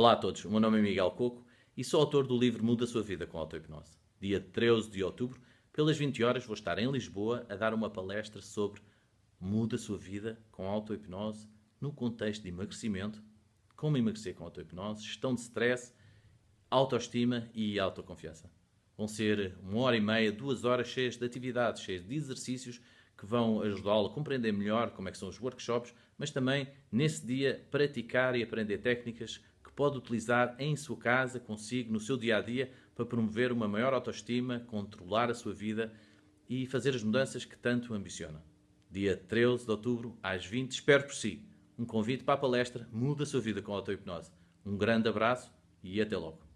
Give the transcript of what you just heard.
Olá a todos, o meu nome é Miguel Coco e sou autor do livro Muda a Sua Vida com Autohipnose. Dia 13 de outubro, pelas 20 horas, vou estar em Lisboa a dar uma palestra sobre Muda a Sua Vida com Autohipnose no contexto de emagrecimento, como emagrecer com autohipnose, gestão de stress, autoestima e autoconfiança. Vão ser uma hora e meia, duas horas cheias de atividades, cheias de exercícios que vão ajudá-lo a compreender melhor como é que são os workshops, mas também, nesse dia, praticar e aprender técnicas pode utilizar em sua casa, consigo, no seu dia a dia, para promover uma maior autoestima, controlar a sua vida e fazer as mudanças que tanto ambiciona. Dia 13 de outubro, às 20, espero por si. Um convite para a palestra Muda a sua vida com a auto Um grande abraço e até logo.